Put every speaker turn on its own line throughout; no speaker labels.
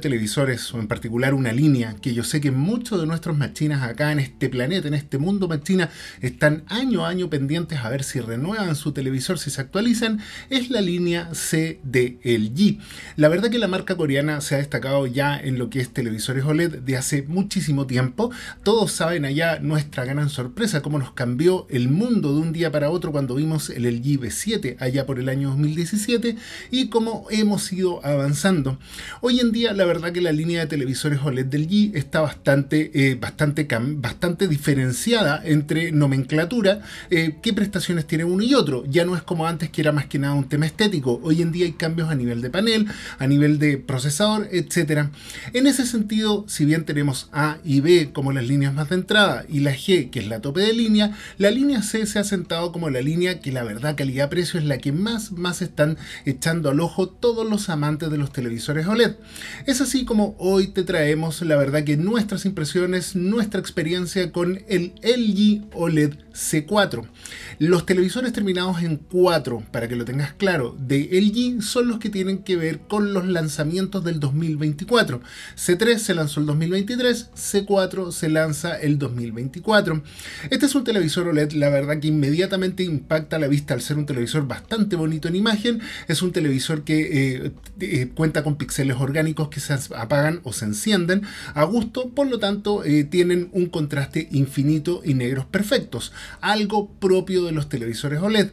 televisores, o en particular una línea, que yo sé que muchos de nuestros machinas acá en este planeta, en este mundo machina, están año a año pendientes a ver si renuevan su televisor, si se actualizan, es la línea C LG. La verdad que la marca coreana se ha destacado ya en lo que es televisores OLED de hace muchísimo tiempo. Todos saben allá nuestra gran sorpresa, cómo nos cambió el mundo de un día para otro cuando vimos el LG v 7 allá por el año 2017 y cómo hemos ido avanzando. Hoy en día la verdad que la línea de televisores OLED del G está bastante, eh, bastante, bastante diferenciada entre nomenclatura, eh, qué prestaciones tiene uno y otro. Ya no es como antes que era más que nada un tema estético. Hoy en día hay cambios a nivel de panel, a nivel de procesador, etc. En ese sentido, si bien tenemos A y B como las líneas más de entrada y la G, que es la tope de línea, la línea C se ha sentado como la línea que la verdad calidad-precio es la que más, más están echando al ojo todos los amantes de los televisores OLED. Es es así como hoy te traemos la verdad que nuestras impresiones, nuestra experiencia con el LG OLED C4. Los televisores terminados en 4, para que lo tengas claro, de LG son los que tienen que ver con los lanzamientos del 2024. C3 se lanzó el 2023, C4 se lanza el 2024. Este es un televisor OLED, la verdad que inmediatamente impacta la vista al ser un televisor bastante bonito en imagen. Es un televisor que eh, eh, cuenta con píxeles orgánicos que se apagan o se encienden a gusto, por lo tanto eh, tienen un contraste infinito y negros perfectos algo propio de los televisores OLED.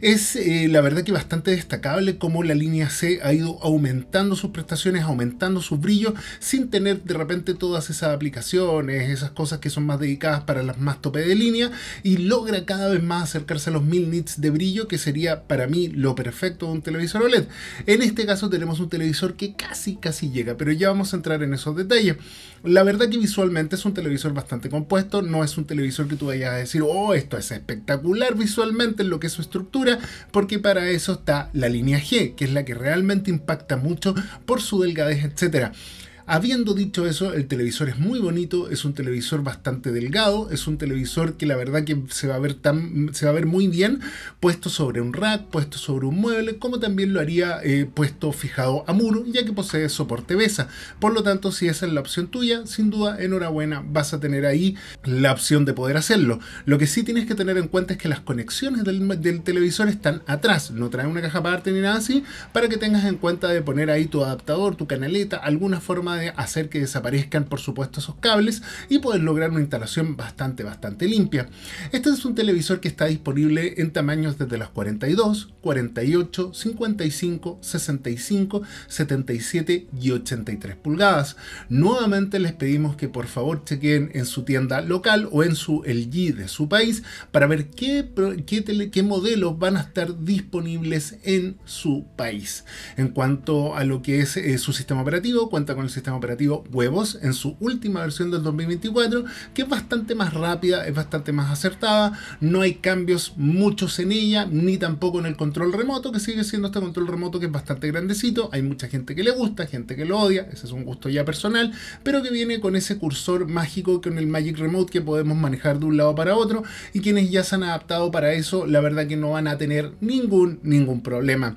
Es eh, la verdad que bastante destacable cómo la línea C ha ido aumentando sus prestaciones, aumentando su brillo, sin tener de repente todas esas aplicaciones, esas cosas que son más dedicadas para las más tope de línea, y logra cada vez más acercarse a los 1000 nits de brillo, que sería para mí lo perfecto de un televisor OLED. En este caso tenemos un televisor que casi, casi llega, pero ya vamos a entrar en esos detalles. La verdad que visualmente es un televisor bastante compuesto, no es un televisor que tú vayas a decir, oh, esto es espectacular visualmente en lo que es su estructura, porque para eso está la línea G, que es la que realmente impacta mucho por su delgadez, etcétera. Habiendo dicho eso, el televisor es muy bonito, es un televisor bastante delgado, es un televisor que la verdad que se va a ver, tan, se va a ver muy bien puesto sobre un rack, puesto sobre un mueble, como también lo haría eh, puesto fijado a muro, ya que posee soporte BESA. Por lo tanto, si esa es la opción tuya, sin duda, enhorabuena, vas a tener ahí la opción de poder hacerlo. Lo que sí tienes que tener en cuenta es que las conexiones del, televisor están atrás, no trae una caja aparte ni nada así, para que tengas en cuenta de poner ahí tu adaptador, tu canaleta, alguna forma de hacer que desaparezcan por supuesto esos cables y poder lograr una instalación bastante bastante limpia. Este es un televisor que está disponible en tamaños desde las 42, 48, 55, 65, 77 y 83 pulgadas. Nuevamente les pedimos que por favor chequen en su tienda local o en su LG de su país para ver qué, qué, modelos van a estar disponibles en su país. En cuanto a lo que es eh, su sistema operativo, cuenta con el sistema operativo Huevos en su última versión del 2024, que es bastante más rápida, es bastante más acertada, no hay cambios muchos en ella, ni tampoco en el control remoto, que sigue siendo este control remoto que es bastante grandecito, hay mucha gente que le gusta, gente que lo odia, ese es un gusto ya personal, pero que viene con ese cursor mágico con el Magic Remote que podemos manejar de un lado para otro, y quienes ya se han adaptado para eso, la verdad que no van a tener ningún, ningún problema.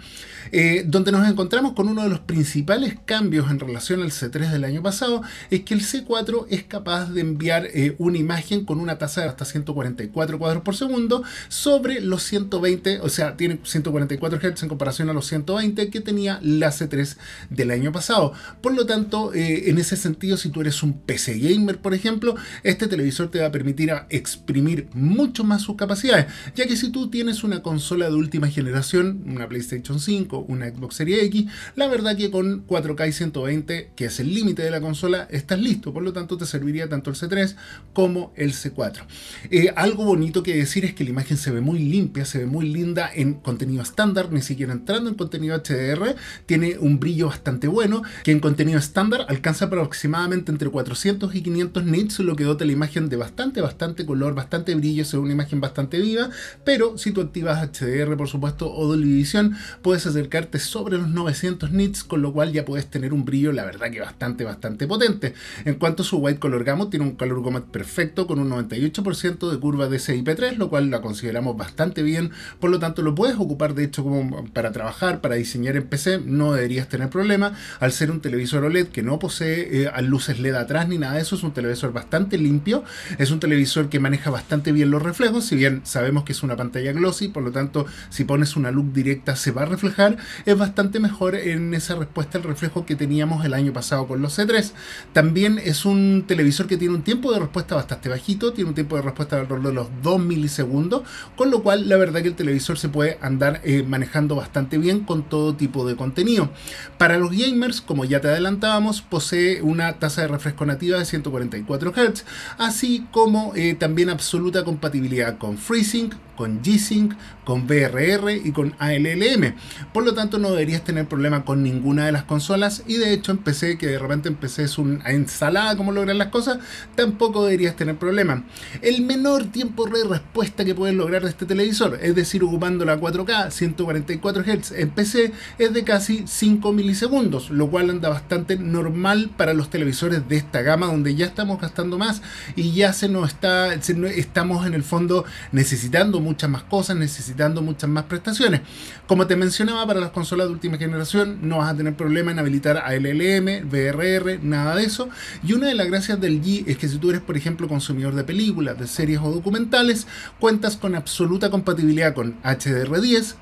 Eh, donde nos encontramos con uno de los principales cambios en relación al CT del año pasado, es que el C4 es capaz de enviar eh, una imagen con una tasa de hasta 144 cuadros por segundo sobre los 120, o sea, tiene 144 Hz en comparación a los 120 que tenía la C3 del año pasado. Por lo tanto, eh, en ese sentido, si tú eres un PC gamer, por ejemplo, este televisor te va a permitir a exprimir mucho más sus capacidades, ya que si tú tienes una consola de última generación, una PlayStation 5, una Xbox Series X, la verdad que con 4K y 120, que es el límite de la consola, estás listo. Por lo tanto, te serviría tanto el C3 como el C4. Eh, algo bonito que decir es que la imagen se ve muy limpia, se ve muy linda en contenido estándar, ni siquiera entrando en contenido HDR. Tiene un brillo bastante bueno, que en contenido estándar alcanza aproximadamente entre 400 y 500 nits, lo que dota la imagen de bastante, bastante color, bastante brillo, es una imagen bastante viva, pero si tú activas HDR, por supuesto, o Dolby Vision, puedes acercarte sobre los 900 nits, con lo cual ya puedes tener un brillo, la verdad que bastante bastante, potente. En cuanto a su white color gamut, tiene un color gamut perfecto con un 98% de curva de CIP3, lo cual la consideramos bastante bien. Por lo tanto, lo puedes ocupar de hecho como para trabajar, para diseñar en PC, no deberías tener problema. Al ser un televisor OLED que no posee eh, luces LED atrás ni nada de eso, es un televisor bastante limpio, es un televisor que maneja bastante bien los reflejos, si bien sabemos que es una pantalla glossy, por lo tanto, si pones una luz directa se va a reflejar, es bastante mejor en esa respuesta al reflejo que teníamos el año pasado por los C3. También es un televisor que tiene un tiempo de respuesta bastante bajito, tiene un tiempo de respuesta alrededor de los 2 milisegundos, con lo cual la verdad que el televisor se puede andar eh, manejando bastante bien con todo tipo de contenido. Para los gamers, como ya te adelantábamos, posee una tasa de refresco nativa de 144 Hz, así como eh, también absoluta compatibilidad con FreeSync, con G-Sync, con VRR y con ALLM. Por lo tanto, no deberías tener problema con ninguna de las consolas. Y de hecho, en PC, que de repente en PC es una ensalada como logran las cosas, tampoco deberías tener problema. El menor tiempo de respuesta que puedes lograr de este televisor, es decir, ocupando la 4K 144 Hz en PC, es de casi 5 milisegundos, lo cual anda bastante normal para los televisores de esta gama donde ya estamos gastando más y ya se nos está, estamos en el fondo necesitando muchas más cosas, necesitando muchas más prestaciones. Como te mencionaba, para las consolas de última generación no vas a tener problema en habilitar ALLM, VRR, nada de eso. Y una de las gracias del G es que si tú eres, por ejemplo, consumidor de películas, de series o documentales, cuentas con absoluta compatibilidad con HDR10,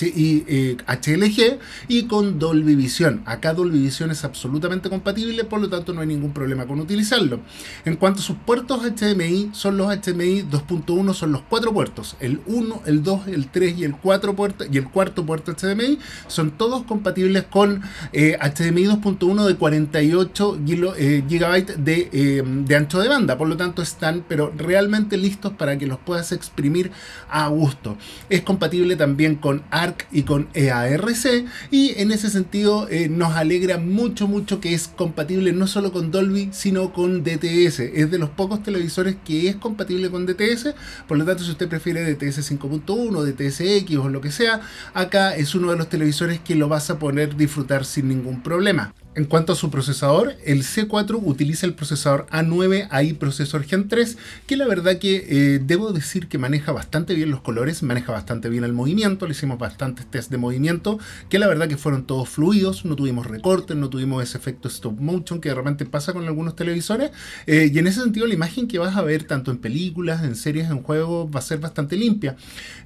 y, HLG eh, y con Dolby Vision. Acá Dolby Vision es absolutamente compatible, por lo tanto no hay ningún problema con utilizarlo. En cuanto a sus puertos HDMI, son los HDMI 2.1, son los cuatro puertos, el 1, el 2, el 3 y el 4 puerto, y el cuarto puerto HDMI, son todos compatibles con HDMI eh, 2.1 de 48 GB eh, de, de ancho de banda, por lo tanto están pero realmente listos para que los puedas exprimir a gusto. Es compatible también con ARC y con EARC y en ese sentido eh, nos alegra mucho mucho que es compatible no solo con Dolby sino con DTS es de los pocos televisores que es compatible con DTS por lo tanto si usted prefiere DTS 5.1 DTSX o lo que sea acá es uno de los televisores que lo vas a poder disfrutar sin ningún problema en cuanto a su procesador, el C4 utiliza el procesador A9 AI Processor Gen 3, que la verdad que eh, debo decir que maneja bastante bien los colores, maneja bastante bien el movimiento, le hicimos bastantes test de movimiento, que la verdad que fueron todos fluidos, no tuvimos recortes, no tuvimos ese efecto stop motion que de repente pasa con algunos televisores, eh, y en ese sentido la imagen que vas a ver tanto en películas, en series, en juegos, va a ser bastante limpia.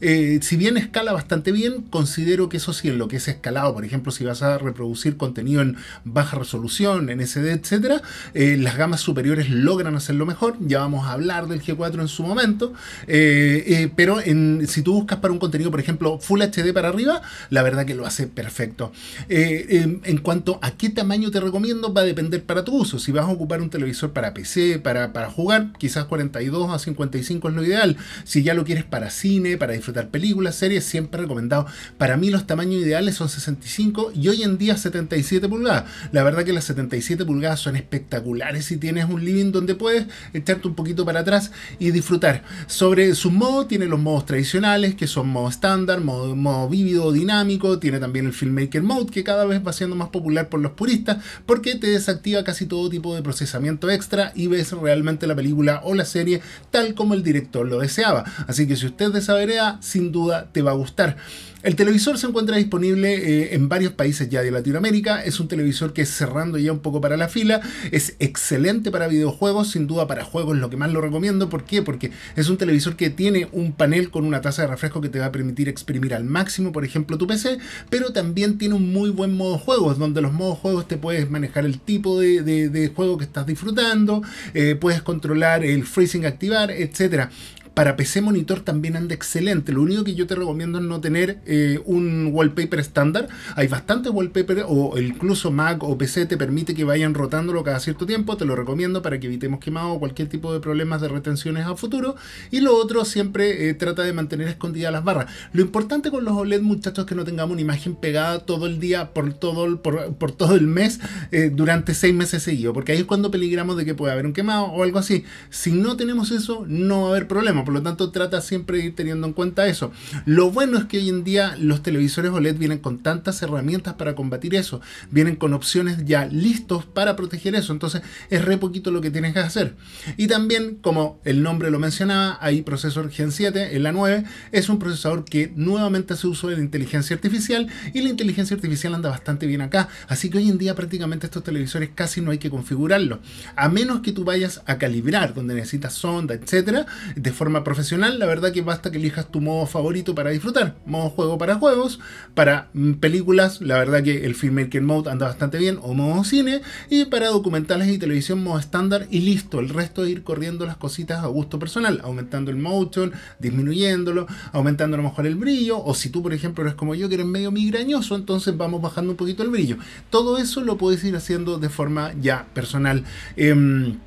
Eh, si bien escala bastante bien, considero que eso sí, en lo que es escalado, por ejemplo, si vas a reproducir contenido en baja resolución, en SD, etc. Eh, las gamas superiores logran hacerlo mejor. Ya vamos a hablar del G4 en su momento. Eh, eh, pero si tú buscas para un contenido, por ejemplo, Full HD para arriba, la verdad que lo hace perfecto. Em, en cuanto a qué tamaño te recomiendo, va a depender para tu uso. Si vas a ocupar un televisor para PC, para, para jugar, quizás 42 a 55 es lo ideal. Si ya lo quieres para cine, para disfrutar películas, series, siempre recomendado. Para mí los tamaños ideales son 65 y hoy en día 77 pulgadas. La verdad que las 77 pulgadas son espectaculares si tienes un living donde puedes echarte un poquito para atrás y disfrutar. Sobre sus modos, tiene los modos tradicionales, que son modo estándar, modo, modo vívido, dinámico, tiene también el Filmmaker Mode, que cada vez va siendo más popular por los puristas, porque te desactiva casi todo tipo de procesamiento extra y ves realmente la película o la serie tal como el director lo deseaba. Así que si usted desaverea, sin duda te va a gustar. El televisor se encuentra disponible eh, en varios países ya de Latinoamérica. Es un televisor que cerrando ya un poco para la fila, es excelente para videojuegos, sin duda para juegos lo que más lo recomiendo. ¿Por qué? Porque es un televisor que tiene un panel con una tasa de refresco que te va a permitir exprimir al máximo, por ejemplo, tu PC, pero también tiene un muy buen modo juegos, donde los modos juegos te puedes manejar el tipo de, juego que estás disfrutando, eh, puedes controlar el freezing activar, etcétera para PC Monitor también anda excelente. Lo único que yo te recomiendo es no tener eh, un wallpaper estándar. Hay bastantes wallpaper o incluso Mac o PC te permite que vayan rotándolo cada cierto tiempo. Te lo recomiendo para que evitemos quemado o cualquier tipo de problemas de retenciones a futuro. Y lo otro siempre eh, trata de mantener escondidas las barras. Lo importante con los OLED muchachos es que no tengamos una imagen pegada todo el día, por todo, por, por todo el mes, eh, durante seis meses seguidos. Porque ahí es cuando peligramos de que pueda haber un quemado o algo así. Si no tenemos eso, no va a haber problema por lo tanto, trata siempre de ir teniendo en cuenta eso. Lo bueno es que hoy en día los televisores OLED vienen con tantas herramientas para combatir eso. Vienen con opciones ya listos para proteger eso. Entonces, es re poquito lo que tienes que hacer. Y también, como el nombre lo mencionaba, hay procesor Gen 7, el la 9 es un procesador que nuevamente se uso de la inteligencia artificial y la inteligencia artificial anda bastante bien acá. Así que hoy en día prácticamente estos televisores casi no hay que configurarlos A menos que tú vayas a calibrar, donde necesitas sonda, etcétera, de forma profesional, la verdad que basta que elijas tu modo favorito para disfrutar. Modo juego para juegos, para mm, películas, la verdad que el Filmmaker Mode anda bastante bien, o modo cine, y para documentales y televisión modo estándar y listo. El resto es ir corriendo las cositas a gusto personal, aumentando el motion, disminuyéndolo, aumentando a lo mejor el brillo, o si tú por ejemplo eres como yo que eres medio migrañoso, entonces vamos bajando un poquito el brillo. Todo eso lo puedes ir haciendo de forma ya personal. Em,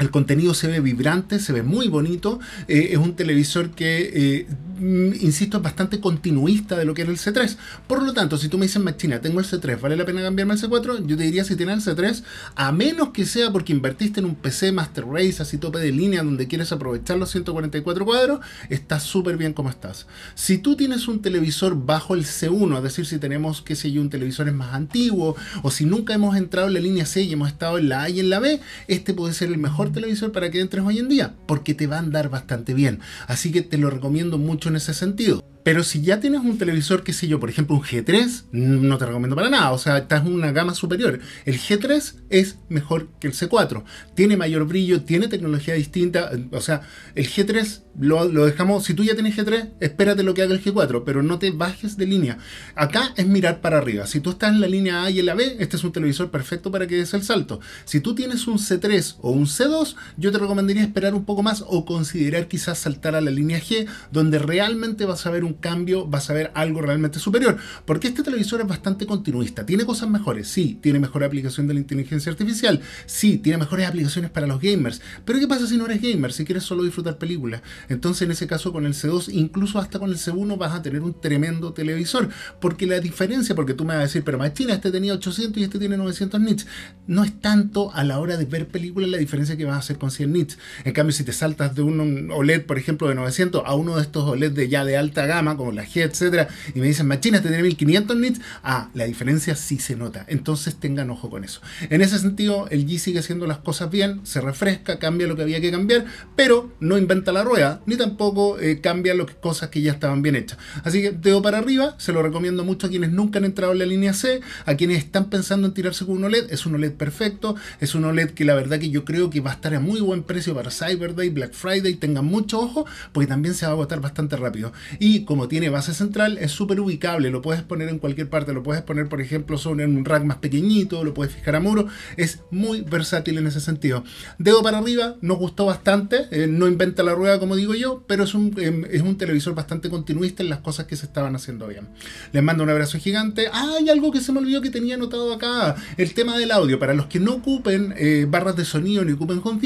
el contenido se ve vibrante, se ve muy bonito. Eh, es un televisor que, eh, mm, insisto, es bastante continuista de lo que era el C3. Por lo tanto, si tú me dices, Machina, tengo el C3, ¿vale la pena cambiarme al C4? Yo te diría, si tienes el C3, a menos que sea porque invertiste en un PC Master Race, así tope de línea, donde quieres aprovechar los 144 cuadros, está súper bien como estás. Si tú tienes un televisor bajo el C1, es decir, si tenemos, que sé un televisor es más antiguo, o si nunca hemos entrado en la línea C y hemos estado en la A y en la B, este puede ser el mejor televisor para que entres hoy en día, porque te va a andar bastante bien. Así que te lo recomiendo mucho en ese sentido. Pero si ya tienes un televisor, qué sé yo, por ejemplo un G3, mm, no te recomiendo para nada, o sea, estás en una gama superior. El G3 es mejor que el C4, tiene mayor brillo, tiene tecnología distinta, o sea, el G3 lo, dejamos, si tú ya tienes G3, espérate lo que haga el G4, pero no te bajes de línea. Acá es mirar para arriba. Si tú estás en la línea A y en la B, este es un televisor perfecto para que des el salto. Si tú tienes un C3 o un C2, yo te recomendaría esperar un poco más o considerar quizás saltar a la línea G, donde realmente vas a ver un cambio, vas a ver algo realmente superior. Porque este televisor es bastante continuista, tiene cosas mejores, sí, tiene mejor aplicación de la inteligencia artificial, sí, tiene mejores aplicaciones para los gamers. Pero ¿qué pasa si no eres gamer, si quieres solo disfrutar películas? Entonces en ese caso con el C2, incluso hasta con el C1 vas a tener un tremendo televisor, porque la diferencia, porque tú me vas a decir, pero Machina, este tenía 800 y este tiene 900 nits, no es tanto a la hora de ver películas la diferencia que vas a hacer con 100 nits. En cambio, si te saltas de un OLED, por ejemplo, de 900 a uno de estos OLED de ya de alta gama, como la G, etcétera, y me dicen, Machina, este tiene 1500 nits, ah, la diferencia sí se nota. Entonces tengan ojo con eso. En ese sentido, el G sigue haciendo las cosas bien, se refresca, cambia lo que había que cambiar, pero no inventa la rueda ni tampoco eh, cambia lo cosas que ya estaban bien hechas. Así que dedo para arriba, se lo recomiendo mucho a quienes nunca han entrado en la línea C, a quienes están pensando en tirarse con un OLED, es un OLED perfecto, es un OLED que la verdad que yo creo que va a estar a muy buen precio para Cyber Day, Black Friday, tengan mucho ojo, porque también se va a agotar bastante rápido. Y como tiene base central, es súper ubicable, lo puedes poner en cualquier parte, lo puedes poner por ejemplo sobre un rack más pequeñito, lo puedes fijar a muro, es muy versátil en ese sentido. Dedo para arriba, nos gustó bastante, eh, no inventa la rueda como digo, digo yo, pero es un, em, es un televisor bastante continuista en las cosas que se estaban haciendo bien. Les mando un abrazo gigante. hay algo que se me olvidó que tenía anotado acá. El tema del audio. Para los que no ocupen eh, barras de sonido ni ocupen home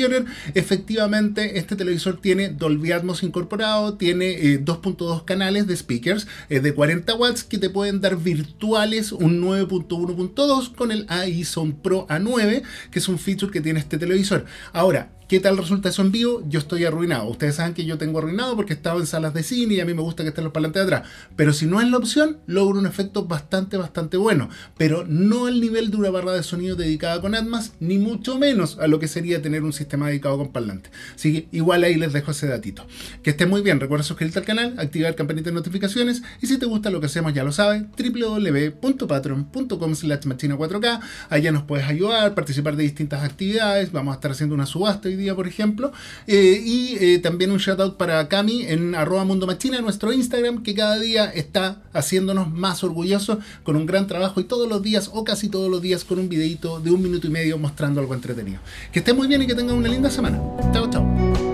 efectivamente este televisor tiene Dolby Atmos incorporado, tiene 2.2 eh, canales de speakers eh, de 40 watts que te pueden dar virtuales un 9.1.2 con el AI Pro A9, que es un feature que tiene este televisor. Ahora, ¿Qué tal resulta eso en vivo? Yo estoy arruinado. Ustedes saben que yo tengo arruinado porque he estado en salas de cine y a mí me gusta que estén los parlantes atrás. Pero si no es la opción, logro un efecto bastante, bastante bueno. Pero no al nivel de una barra de sonido dedicada con Atmos, ni mucho menos a lo que sería tener un sistema dedicado con parlantes. Así que igual ahí les dejo ese datito. Que estén muy bien. Recuerda suscribirte al canal, activar el campanita de notificaciones. Y si te gusta lo que hacemos, ya lo sabes, www.patreon.com slash machina4k. Allá nos puedes ayudar, participar de distintas actividades. Vamos a estar haciendo una subasta y día, por ejemplo. Eh, y eh, también un shout out para Cami en arroba Mundo Machina, nuestro Instagram, que cada día está haciéndonos más orgullosos con un gran trabajo y todos los días o casi todos los días con un videito de un minuto y medio mostrando algo entretenido. Que estén muy bien y que tengan una linda semana. Chao, chao.